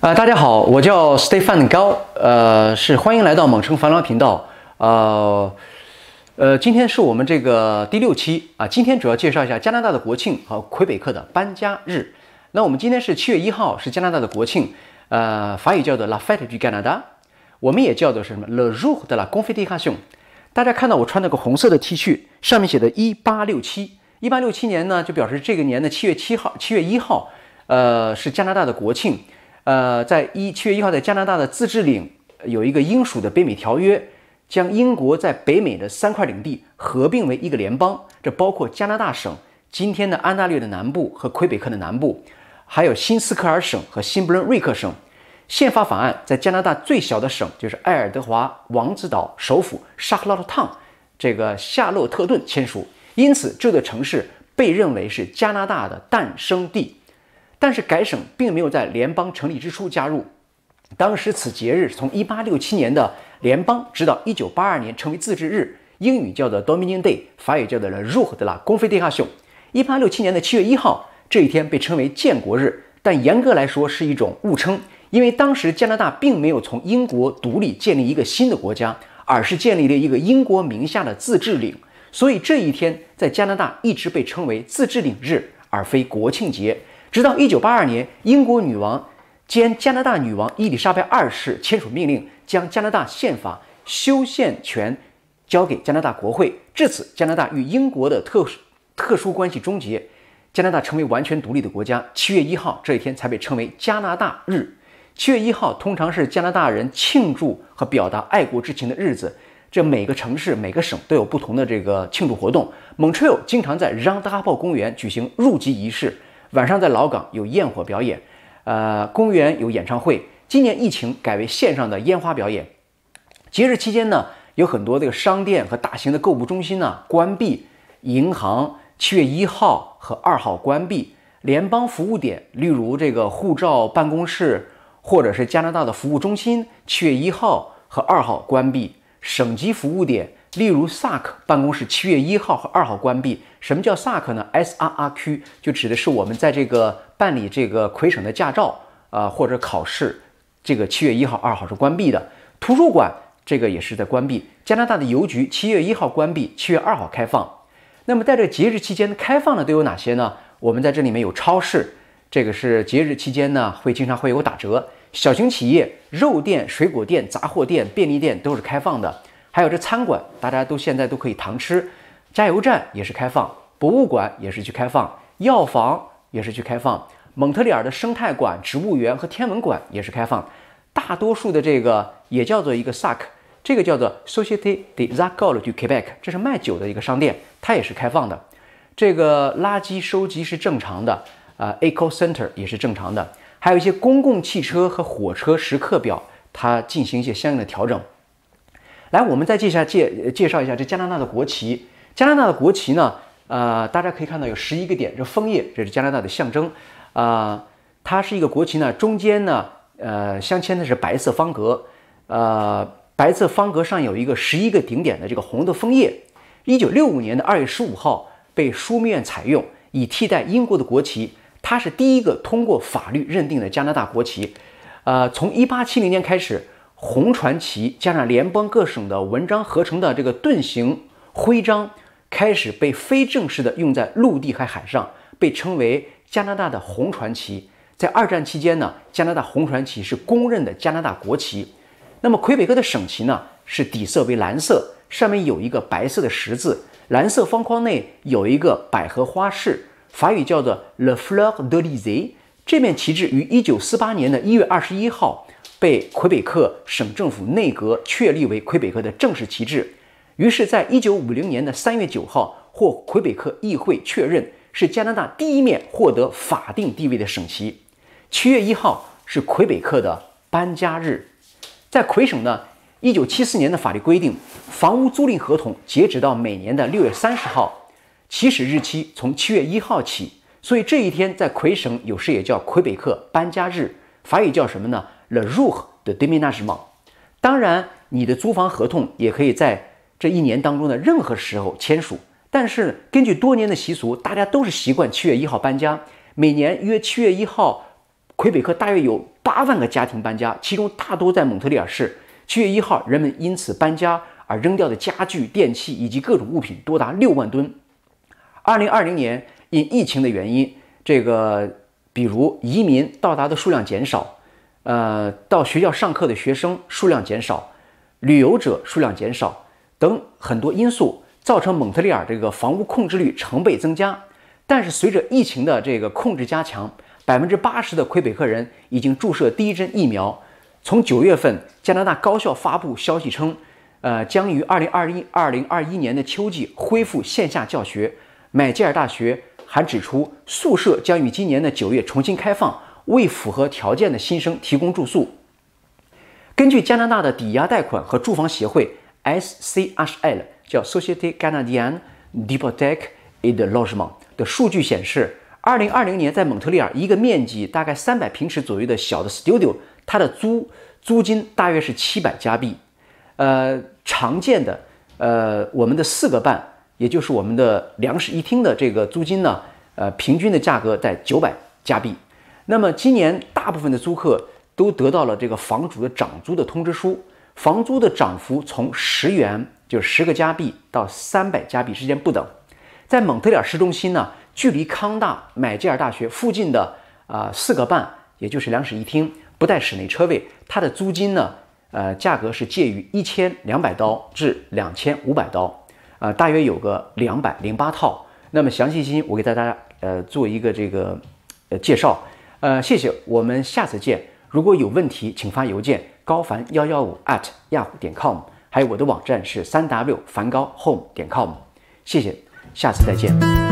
啊，大家好，我叫 s t e p f e n 高，呃，是欢迎来到猛城繁聊频道。呃，呃，今天是我们这个第六期啊，今天主要介绍一下加拿大的国庆和魁北克的搬家日。那我们今天是七月一号，是加拿大的国庆，呃，法语叫做 La Fête du Canada，我们也叫做什么 Le Jour de la Confédération。大家看到我穿那个红色的 T 恤，上面写的1867，1867年呢，就表示这个年的七月七号，七月一号，呃，是加拿大的国庆。呃，在一七月一号，在加拿大的自治领有一个英属的北美条约，将英国在北美的三块领地合并为一个联邦，这包括加拿大省、今天的安大略的南部和魁北克的南部，还有新斯科尔省和新布伦瑞克省。宪法法案在加拿大最小的省，就是埃尔德华王子岛首府沙克洛特汤，这个夏洛特顿签署，因此这座城市被认为是加拿大的诞生地。但是，改省并没有在联邦成立之初加入。当时，此节日从1867年的联邦直到1982年成为自治日，英语叫做 Dominion Day，法语叫做 Rue de la Confédération。1867年的7月1号这一天被称为建国日，但严格来说是一种误称，因为当时加拿大并没有从英国独立建立一个新的国家，而是建立了一个英国名下的自治领，所以这一天在加拿大一直被称为自治领日，而非国庆节。直到一九八二年，英国女王兼加拿大女王伊丽莎白二世签署命令，将加拿大宪法修宪权交给加拿大国会。至此，加拿大与英国的特特殊关系终结，加拿大成为完全独立的国家。七月一号这一天才被称为加拿大日。七月一号通常是加拿大人庆祝和表达爱国之情的日子。这每个城市、每个省都有不同的这个庆祝活动。蒙特利尔经常在让·哈堡公园举行入籍仪式。晚上在老港有焰火表演，呃，公园有演唱会。今年疫情改为线上的烟花表演。节日期间呢，有很多这个商店和大型的购物中心呢关闭。银行七月一号和二号关闭。联邦服务点，例如这个护照办公室或者是加拿大的服务中心，七月一号和二号关闭。省级服务点，例如萨克办公室，七月一号和二号关闭。什么叫萨克呢？S R R Q 就指的是我们在这个办理这个魁省的驾照啊或者考试，这个七月一号二号是关闭的。图书馆这个也是在关闭。加拿大的邮局七月一号关闭，七月二号开放。那么在这节日期间开放的都有哪些呢？我们在这里面有超市，这个是节日期间呢会经常会有打折。小型企业、肉店、水果店、杂货店、便利店都是开放的，还有这餐馆，大家都现在都可以堂吃。加油站也是开放，博物馆也是去开放，药房也是去开放。蒙特利尔的生态馆、植物园和天文馆也是开放。大多数的这个也叫做一个 s suck，这个叫做 Société des a l c o o l du Québec，这是卖酒的一个商店，它也是开放的。这个垃圾收集是正常的，啊，eco center 也是正常的。还有一些公共汽车和火车时刻表，它进行一些相应的调整。来，我们再介下介介绍一下这加拿大的国旗。加拿大的国旗呢，呃，大家可以看到有十一个点，这枫叶，这是加拿大的象征啊。它是一个国旗呢，中间呢，呃，镶嵌的是白色方格，呃，白色方格上有一个十一个顶点的这个红的枫叶。一九六五年的二月十五号被书面采用，以替代英国的国旗。它是第一个通过法律认定的加拿大国旗，呃，从一八七零年开始，红船旗加上联邦各省的文章合成的这个盾形徽章开始被非正式的用在陆地和海上，被称为加拿大的红船旗。在二战期间呢，加拿大红船旗是公认的加拿大国旗。那么魁北克的省旗呢，是底色为蓝色，上面有一个白色的十字，蓝色方框内有一个百合花式。法语叫做 Le Fleur des i s s 这面旗帜于一九四八年的一月二十一号被魁北克省政府内阁确立为魁北克的正式旗帜。于是，在一九五零年的三月九号获魁北克议会确认，是加拿大第一面获得法定地位的省旗。七月一号是魁北克的搬家日。在魁省呢，一九七四年的法律规定，房屋租赁合同截止到每年的六月三十号。起始日期从七月一号起，所以这一天在魁省有时也叫魁北克搬家日，法语叫什么呢？Le r u c h t de d i m i n a o n e l 当然，你的租房合同也可以在这一年当中的任何时候签署，但是根据多年的习俗，大家都是习惯七月一号搬家。每年约七月一号，魁北克大约有八万个家庭搬家，其中大多在蒙特利尔市。七月一号，人们因此搬家而扔掉的家具、电器以及各种物品多达六万吨。二零二零年因疫情的原因，这个比如移民到达的数量减少，呃，到学校上课的学生数量减少，旅游者数量减少等很多因素，造成蒙特利尔这个房屋空置率成倍增加。但是随着疫情的这个控制加强，百分之八十的魁北克人已经注射第一针疫苗。从九月份，加拿大高校发布消息称，呃，将于二零二一二零二一年的秋季恢复线下教学。麦吉尔大学还指出，宿舍将于今年的九月重新开放，为符合条件的新生提供住宿。根据加拿大的抵押贷款和住房协会 （SCL，h 叫 Société canadienne de prêt et logement） 的数据显示，二零二零年在蒙特利尔，一个面积大概三百平尺左右的小的 studio，它的租租金大约是七百加币。呃，常见的，呃，我们的四个半。也就是我们的两室一厅的这个租金呢，呃，平均的价格在九百加币。那么今年大部分的租客都得到了这个房主的涨租的通知书，房租的涨幅从十元就是十个加币到三百加币之间不等。在蒙特利尔市中心呢，距离康大、买吉尔大学附近的啊四个半，也就是两室一厅不带室内车位，它的租金呢，呃，价格是介于一千两百刀至两千五百刀。啊，大约有个两百零八套。那么详细信息我给大家呃做一个这个呃介绍，呃谢谢，我们下次见。如果有问题请发邮件高凡幺幺五 at yahoo 点 com，还有我的网站是三 w 梵高 home 点 com，谢谢，下次再见。